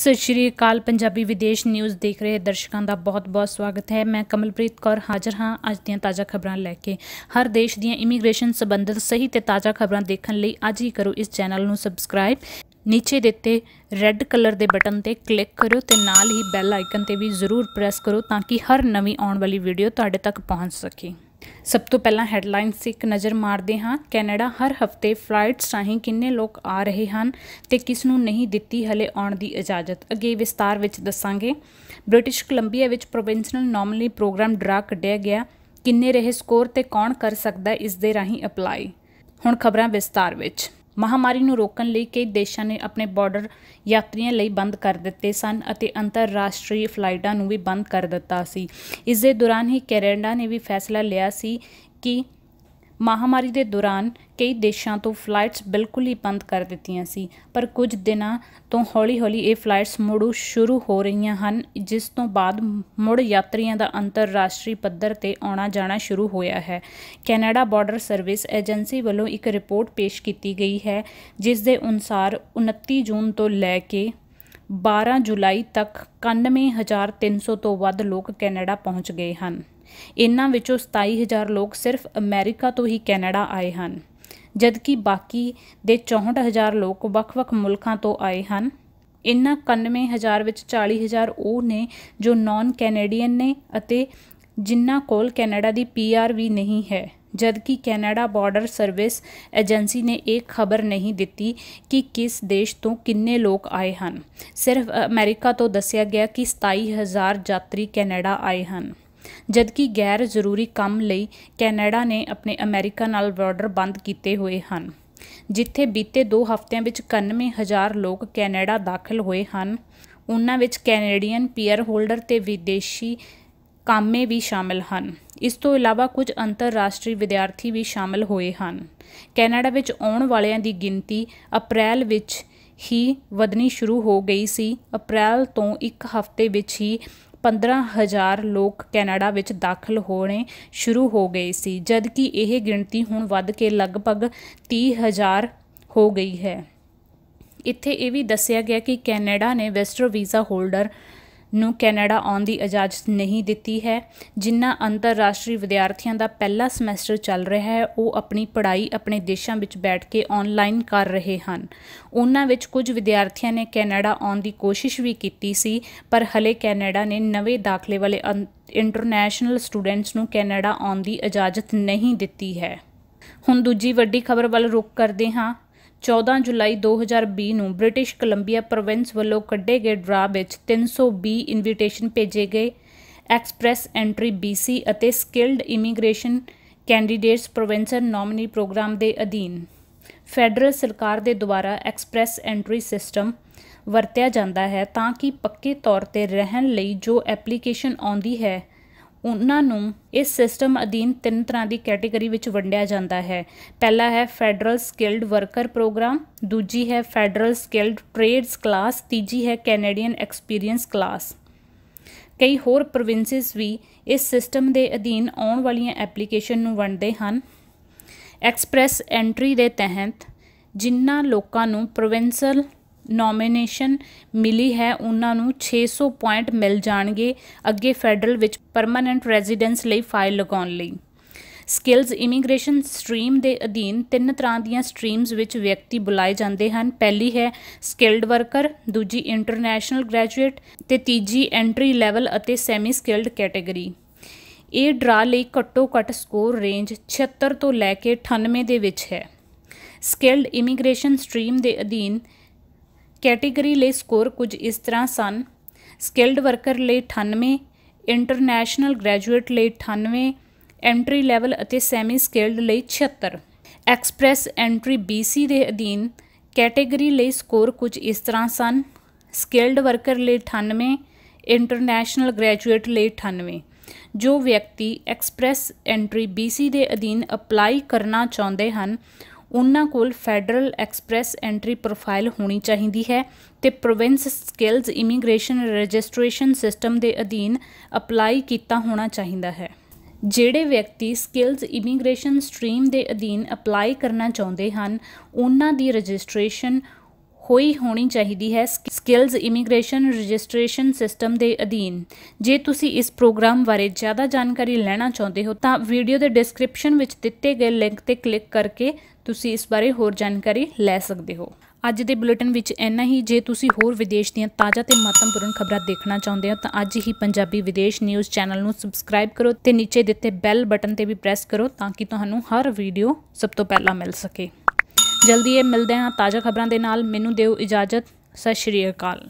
ਸਤਿ ਸ਼੍ਰੀ ਅਕਾਲ ਪੰਜਾਬੀ ਵਿਦੇਸ਼ ਨਿਊਜ਼ ਦੇਖ ਰਹੇ ਦਰਸ਼ਕਾਂ ਦਾ ਬਹੁਤ-ਬਹੁਤ ਸਵਾਗਤ ਹੈ ਮੈਂ ਕਮਲਪ੍ਰੀਤ ਕੌਰ ਹਾਜ਼ਰ ਹਾਂ ਅੱਜ ਦੀਆਂ ਤਾਜ਼ਾ ਖਬਰਾਂ ਲੈ ਕੇ ਹਰ ਦੇਸ਼ ਦੀਆਂ ਇਮੀਗ੍ਰੇਸ਼ਨ ਸੰਬੰਧਿਤ ਸਹੀ ਤੇ ਤਾਜ਼ਾ ਖਬਰਾਂ ਦੇਖਣ ਲਈ ਅੱਜ ਹੀ ਕਰੋ ਇਸ ਚੈਨਲ ਨੂੰ ਸਬਸਕ੍ਰਾਈਬ ਨੀਚੇ ਦਿੱਤੇ ਰੈੱਡ ਕਲਰ ਦੇ ਬਟਨ ਤੇ ਕਲਿੱਕ ਕਰੋ ਤੇ ਨਾਲ ਹੀ ਬੈਲ ਆਈਕਨ ਤੇ ਵੀ ਜ਼ਰੂਰ ਪ੍ਰੈਸ ਕਰੋ ਤਾਂ ਕਿ ਹਰ ਨਵੀਂ ਆਉਣ ਵਾਲੀ ਵੀਡੀਓ ਤੁਹਾਡੇ ਤੱਕ ਪਹੁੰਚ ਸਕੇ ਸਭ ਤੋਂ ਪਹਿਲਾਂ ਹੈਡਲਾਈਨਸ 'ਤੇ ਇੱਕ ਨਜ਼ਰ ਮਾਰਦੇ ਹਾਂ ਕੈਨੇਡਾ ਹਰ ਹਫਤੇ ਫਲਾਈਟਸ ਰਾਹੀਂ ਕਿੰਨੇ ਲੋਕ ਆ ਰਹੇ ਹਨ ਤੇ ਕਿਸ ਨੂੰ ਨਹੀਂ ਦਿੱਤੀ ਹਲੇ ਆਉਣ ਦੀ ਇਜਾਜ਼ਤ ਅੱਗੇ ਵਿਸਤਾਰ ਵਿੱਚ ਦੱਸਾਂਗੇ ਬ੍ਰਿਟਿਸ਼ ਕੋਲੰਬੀਆ ਵਿੱਚ ਪ੍ਰੋਵਿੰਸ਼ਨਲ ਨਾਰਮਲੀ ਪ੍ਰੋਗਰਾਮ ਡਰਾ ਕੱਢਿਆ ਗਿਆ ਕਿੰਨੇ ਰਹੇ ਸਕੋਰ ਤੇ ਕੌਣ ਕਰ ਸਕਦਾ ਇਸ ਦੇ ਰਾਹੀਂ ਅਪਲਾਈ ਹੁਣ ਖਬਰਾਂ ਵਿਸਤਾਰ ਵਿੱਚ ਮਹਾਮਾਰੀ ਨੂੰ ਰੋਕਣ ਲਈ ਕਈ ਦੇਸ਼ਾਂ ਨੇ ਆਪਣੇ ਬਾਰਡਰ ਯਾਤਰੀਆਂ ਲਈ ਬੰਦ ਕਰ ਦਿੱਤੇ ਸਨ ਅਤੇ ਅੰਤਰਰਾਸ਼ਟਰੀ ਫਲਾਈਟਾਂ ਨੂੰ ਵੀ ਬੰਦ ਕਰ ਦਿੱਤਾ ਸੀ ਇਸ ਦੇ ਦੌਰਾਨ ਹੀ ਕੈਨੇਡਾ ਨੇ ਵੀ ਫੈਸਲਾ ਲਿਆ ਸੀ ਕਿ ਮਹਾਮਾਰੀ ਦੇ ਦੌਰਾਨ ਕਈ ਦੇਸ਼ਾਂ ਤੋਂ ਫਲਾਈਟਸ ਬਿਲਕੁਲ ਹੀ ਬੰਦ ਕਰ ਦਿੱਤੀਆਂ ਸੀ ਪਰ ਕੁਝ ਦਿਨਾਂ ਤੋਂ ਹੌਲੀ-ਹੌਲੀ ਇਹ ਫਲਾਈਟਸ ਮੁੜੂ ਸ਼ੁਰੂ ਹੋ ਰਹੀਆਂ ਹਨ ਜਿਸ ਤੋਂ ਬਾਅਦ ਮੁੜ ਯਾਤਰੀਆਂ ਦਾ ਅੰਤਰਰਾਸ਼ਟਰੀ ਪੱਧਰ ਤੇ ਆਉਣਾ ਜਾਣਾ ਸ਼ੁਰੂ ਹੋਇਆ ਹੈ ਕੈਨੇਡਾ ਬਾਰਡਰ ਸਰਵਿਸ ਏਜੰਸੀ ਵੱਲੋਂ ਇੱਕ ਰਿਪੋਰਟ ਪੇਸ਼ ਕੀਤੀ ਗਈ ਹੈ ਜਿਸ ਦੇ ਅਨੁਸਾਰ 29 ਜੂਨ ਤੋਂ ਲੈ ਕੇ 12 ਜੁਲਾਈ ਤੱਕ 91300 ਤੋਂ ਵੱਧ ਲੋਕ ਕੈਨੇਡਾ ਪਹੁੰਚ ਗਏ ਹਨ ਇਹਨਾਂ ਵਿੱਚੋਂ 27000 ਲੋਕ ਸਿਰਫ ਅਮਰੀਕਾ ਤੋਂ ਹੀ ਕੈਨੇਡਾ ਆਏ ਹਨ ਜਦਕਿ ਬਾਕੀ ਦੇ 64000 ਲੋਕ ਵੱਖ-ਵੱਖ ਮੁਲਕਾਂ ਤੋਂ ਆਏ ਹਨ ਇਹਨਾਂ 91000 ਵਿੱਚ 40000 ਉਹ ਨੇ ਜੋ ਨਾਨ ਕੈਨੇਡੀਅਨ ਨੇ ਅਤੇ ਜਿਨ੍ਹਾਂ ਕੋਲ ਕੈਨੇਡਾ ਦੀ ਪੀਆਰ ਵੀ ਨਹੀਂ ਹੈ ਜਦਕਿ ਕੈਨੇਡਾ ਬਾਰਡਰ ਸਰਵਿਸ ਏਜੰਸੀ ਨੇ ਇਹ ਖਬਰ ਨਹੀਂ ਦਿੱਤੀ ਕਿ ਕਿਸ ਦੇਸ਼ ਤੋਂ ਕਿੰਨੇ ਲੋਕ ਆਏ ਹਨ ਸਿਰਫ ਅਮਰੀਕਾ ਤੋਂ ਦੱਸਿਆ ਗਿਆ ਕਿ 27000 ਯਾਤਰੀ ਕੈਨੇਡਾ ਆਏ ਹਨ ਜਦਕਿ ਗੈਰ ਜ਼ਰੂਰੀ ਕੰਮ ਲਈ ਕੈਨੇਡਾ ਨੇ ਆਪਣੇ ਅਮਰੀਕਾ ਨਾਲ ਬਾਰਡਰ ਬੰਦ ਕੀਤੇ ਹੋਏ ਹਨ ਜਿੱਥੇ ਬੀਤੇ 2 ਹਫ਼ਤਿਆਂ ਵਿੱਚ 91000 ਲੋਕ ਕੈਨੇਡਾ ਦਾਖਲ ਹੋਏ ਹਨ ਉਹਨਾਂ ਵਿੱਚ ਕੈਨੇਡੀਅਨ ਪੀਅਰ ਹੋਲਡਰ ਤੇ ਵਿਦੇਸ਼ੀ ਕਾਮੇ ਵੀ ਸ਼ਾਮਲ ਹਨ ਇਸ ਤੋਂ ਇਲਾਵਾ ਕੁਝ ਅੰਤਰਰਾਸ਼ਟਰੀ ਵਿਦਿਆਰਥੀ ਵੀ ਸ਼ਾਮਲ ਹੋਏ ਹਨ ਕੈਨੇਡਾ ਵਿੱਚ ਆਉਣ ਵਾਲਿਆਂ ਦੀ ਗਿਣਤੀ ਅਪ੍ਰੈਲ ਵਿੱਚ ਹੀ ਵਧਣੀ ਸ਼ੁਰੂ ਹੋ ਗਈ ਸੀ ਅਪ੍ਰੈਲ ਤੋਂ ਇੱਕ ਹਫ਼ਤੇ ਵਿੱਚ ਹੀ 15000 ਲੋਕ ਕੈਨੇਡਾ ਵਿੱਚ ਦਾਖਲ ਹੋਣੇ ਸ਼ੁਰੂ ਹੋ ਗਏ ਸੀ ਜਦਕਿ ਇਹ ਗਿਣਤੀ ਹੁਣ ਵੱਧ ਕੇ ਲਗਭਗ 30000 ਹੋ ਗਈ ਹੈ ਇੱਥੇ ਇਹ ਵੀ ਦੱਸਿਆ ਗਿਆ ਕਿ ਕੈਨੇਡਾ ਨੇ ਵੈਸਟਰ ਵੀਜ਼ਾ ਹੋਲਡਰ ਨੂੰ ਕੈਨੇਡਾ ਆਉਣ ਦੀ ਇਜਾਜ਼ਤ ਨਹੀਂ ਦਿੱਤੀ ਹੈ ਜਿਨ੍ਹਾਂ ਅੰਤਰਰਾਸ਼ਟਰੀ ਵਿਦਿਆਰਥੀਆਂ ਦਾ ਪਹਿਲਾ ਸਮੈਸਟਰ ਚੱਲ ਰਿਹਾ ਹੈ ਉਹ ਆਪਣੀ ਪੜ੍ਹਾਈ ਆਪਣੇ ਦੇਸ਼ਾਂ ਵਿੱਚ ਬੈਠ ਕੇ ਆਨਲਾਈਨ ਕਰ ਰਹੇ ਹਨ ਉਹਨਾਂ ਵਿੱਚ ਕੁਝ ਵਿਦਿਆਰਥੀਆਂ ਨੇ ਕੈਨੇਡਾ ਆਉਣ ਦੀ ਕੋਸ਼ਿਸ਼ ਵੀ ਕੀਤੀ ਸੀ ਪਰ ਹਲੇ ਕੈਨੇਡਾ ਨੇ ਨਵੇਂ ਦਾਖਲੇ ਵਾਲੇ ਇੰਟਰਨੈਸ਼ਨਲ ਸਟੂਡੈਂਟਸ ਨੂੰ ਕੈਨੇਡਾ ਆਉਣ ਦੀ ਇਜਾਜ਼ਤ ਨਹੀਂ ਦਿੱਤੀ ਹੈ ਹੁਣ ਦੂਜੀ ਵੱਡੀ ਖਬਰ ਵੱਲ ਰੁਕ ਕਰਦੇ ਹਾਂ 14 ਜੁਲਾਈ 2020 ਨੂੰ ਬ੍ਰਿਟਿਸ਼ ਕੋਲੰਬੀਆ ਪ੍ਰੋਵਿੰਸ ਵੱਲੋਂ ਕੱਢੇ ਗਏ ਡਰਾ ਵਿੱਚ 320 ਇਨਵੀਟੇਸ਼ਨ ਭੇਜੇ ਗਏ ਐਕਸਪ੍ਰੈਸ ਐਂਟਰੀ BC ਅਤੇ skilled immigration candidates provincial nominee programme ਦੇ ਅਧੀਨ ਫੈਡਰਲ ਸਰਕਾਰ ਦੇ ਦੁਆਰਾ ਐਕਸਪ੍ਰੈਸ ਐਂਟਰੀ ਸਿਸਟਮ ਵਰਤਿਆ ਜਾਂਦਾ ਹੈ ਤਾਂ ਕਿ ਪੱਕੇ ਤੌਰ ਤੇ ਰਹਿਣ ਲਈ ਜੋ ਐਪਲੀਕੇਸ਼ਨ ਆਉਂਦੀ ਹੈ ਉਹਨਾਂ ਨੂੰ ਇਸ ਸਿਸਟਮ ਅਧੀਨ ਤਿੰਨ ਤਰ੍ਹਾਂ ਦੀ ਕੈਟਾਗਰੀ ਵਿੱਚ ਵੰਡਿਆ ਜਾਂਦਾ ਹੈ ਪਹਿਲਾ ਹੈ ਫੈਡਰਲ ਸਕਿਲਡ ਵਰਕਰ ਪ੍ਰੋਗਰਾਮ ਦੂਜੀ ਹੈ ਫੈਡਰਲ ਸਕਿਲਡ ਟ੍ਰੇਡਸ ਕਲਾਸ ਤੀਜੀ ਹੈ ਕੈਨੇਡੀਅਨ ਐਕਸਪੀਰੀਅੰਸ ਕਲਾਸ ਕਈ ਹੋਰ ਪ੍ਰੋਵਿੰਸਸ ਵੀ ਇਸ ਸਿਸਟਮ ਦੇ ਅਧੀਨ ਆਉਣ ਵਾਲੀਆਂ ਐਪਲੀਕੇਸ਼ਨ ਨੂੰ ਵੰਡਦੇ ਹਨ ਐਕਸਪ੍ਰੈਸ ਐਂਟਰੀ ਦੇ ਤਹਿਤ ਜਿਨ੍ਹਾਂ ਲੋਕਾਂ ਨੂੰ ਪ੍ਰੋਵਿੰਸਲ ਨੋਮੀਨੇਸ਼ਨ ਮਿਲੀ ਹੈ ਉਹਨਾਂ ਨੂੰ 600 ਪੁਆਇੰਟ ਮਿਲ ਜਾਣਗੇ ਅੱਗੇ ਫੈਡਰਲ ਵਿੱਚ ਪਰਮਨੈਂਟ ਰੈਜ਼ੀਡੈਂਸ ਲਈ ਫਾਈਲ ਲਗਾਉਣ ਲਈ ਸਕਿਲਸ ਇਮੀਗ੍ਰੇਸ਼ਨ ਸਟ੍ਰੀਮ ਦੇ ਅਧੀਨ ਤਿੰਨ ਤਰ੍ਹਾਂ ਦੀਆਂ ਸਟ੍ਰੀਮਸ ਵਿੱਚ ਵਿਅਕਤੀ ਬੁਲਾਏ ਜਾਂਦੇ ਹਨ ਪਹਿਲੀ ਹੈ ਸਕਿਲਡ ਵਰਕਰ ਦੂਜੀ ਇੰਟਰਨੈਸ਼ਨਲ ਗ੍ਰੈਜੂਏਟ ਤੇ ਤੀਜੀ ਐਂਟਰੀ ਲੈਵਲ ਅਤੇ ਸੈਮੀ ਸਕਿਲਡ ਕੈਟਾਗਰੀ ਇਹ ਡਰਾ ਲਈ ਘੱਟੋ-ਘੱਟ ਸਕੋਰ ਰੇਂਜ 76 ਤੋਂ ਲੈ ਕੇ 98 ਦੇ ਵਿੱਚ ਹੈ ਸਕਿਲਡ ਇਮੀਗ੍ਰੇਸ਼ਨ ਸਟ੍ਰੀਮ ਦੇ ਅਧੀਨ ਕੈਟਾਗਰੀ ਲਈ ਸਕੋਰ ਕੁਝ ਇਸ ਤਰ੍ਹਾਂ ਸਨ ਸਕਿਲਡ ਵਰਕਰ ਲਈ 98 ਇੰਟਰਨੈਸ਼ਨਲ ਗ੍ਰੈਜੂਏਟ ਲਈ 98 ਐਂਟਰੀ ਲੈਵਲ ਅਤੇ ਸੈਮੀ ਸਕਿਲਡ ਲਈ 76 ਐਕਸਪ੍ਰੈਸ ਐਂਟਰੀ BC ਦੇ ਅਧੀਨ ਕੈਟਾਗਰੀ ਲਈ ਸਕੋਰ ਕੁਝ ਇਸ ਤਰ੍ਹਾਂ ਸਨ ਸਕਿਲਡ ਵਰਕਰ ਲਈ 98 ਇੰਟਰਨੈਸ਼ਨਲ ਗ੍ਰੈਜੂਏਟ ਲਈ 98 ਜੋ ਵਿਅਕਤੀ ਐਕਸਪ੍ਰੈਸ ਐਂਟਰੀ BC ਦੇ ਅਧੀਨ ਅਪਲਾਈ ਕਰਨਾ ਚਾਹੁੰਦੇ ਹਨ ਉਹਨਾਂ ਕੋਲ ਫੈਡਰਲ ਐਕਸਪ੍ਰੈਸ ਐਂਟਰੀ ਪ੍ਰੋਫਾਈਲ ਹੋਣੀ ਚਾਹੀਦੀ ਹੈ ਤੇ province skills immigration registration system ਦੇ ਅਧੀਨ ਅਪਲਾਈ ਕੀਤਾ ਹੋਣਾ ਚਾਹੀਦਾ ਹੈ ਜਿਹੜੇ ਵਿਅਕਤੀ ਸਕਿਲਸ ਇਮੀਗ੍ਰੇਸ਼ਨ ਸਟ੍ਰੀਮ ਦੇ ਅਧੀਨ ਅਪਲਾਈ ਕਰਨਾ ਚਾਹੁੰਦੇ ਹਨ ਉਹਨਾਂ ਦੀ ਰਜਿਸਟ੍ਰੇਸ਼ਨ ਹੋਈ ਹੋਣੀ ਚਾਹੀਦੀ ਹੈ ਸਕਿਲਸ ਇਮੀਗ੍ਰੇਸ਼ਨ ਰਜਿਸਟ੍ਰੇਸ਼ਨ ਸਿਸਟਮ ਦੇ ਅਧੀਨ ਜੇ ਤੁਸੀਂ ਇਸ ਪ੍ਰੋਗਰਾਮ ਬਾਰੇ ਜ਼ਿਆਦਾ ਜਾਣਕਾਰੀ ਲੈਣਾ ਚਾਹੁੰਦੇ ਹੋ ਤਾਂ ਵੀਡੀਓ ਦੇ ਡਿਸਕ੍ਰਿਪਸ਼ਨ ਵਿੱਚ ਦਿੱਤੇ ਗਏ ਲਿੰਕ ਤੇ ਕਲਿੱਕ ਕਰਕੇ ਤੁਸੀਂ ਇਸ ਬਾਰੇ ਹੋਰ ਜਾਣਕਾਰੀ ਲੈ ਸਕਦੇ ਹੋ ਅੱਜ ਦੇ ਬੁਲੇਟਿਨ ਵਿੱਚ ਇੰਨਾ ਹੀ ਜੇ ਤੁਸੀਂ ਹੋਰ ਵਿਦੇਸ਼ ਦੀਆਂ ਤਾਜ਼ਾ ਤੇ ਮਹੱਤਵਪੂਰਨ ਖਬਰਾਂ ਦੇਖਣਾ ਚਾਹੁੰਦੇ ਹੋ ਤਾਂ ਅੱਜ ਹੀ ਪੰਜਾਬੀ ਵਿਦੇਸ਼ ਨਿਊਜ਼ ਚੈਨਲ ਨੂੰ ਸਬਸਕ੍ਰਾਈਬ ਕਰੋ ਤੇ ਨੀਚੇ ਦਿੱਤੇ ਬੈਲ ਬਟਨ ਤੇ ਵੀ ਪ੍ਰੈਸ ਕਰੋ ਤਾਂ ਕਿ ਤੁਹਾਨੂੰ ਹਰ ਵੀਡੀਓ ਸਭ ਤੋਂ ਪਹਿਲਾਂ ਮਿਲ ਸਕੇ ਜਲਦੀ ਇਹ ਮਿਲਦੇ ਹਾਂ ਤਾਜ਼ਾ ਖਬਰਾਂ ਦੇ ਨਾਲ ਮੈਨੂੰ ਦਿਓ ਇਜਾਜ਼ਤ ਸਤਿ ਸ਼੍ਰੀ ਅਕਾਲ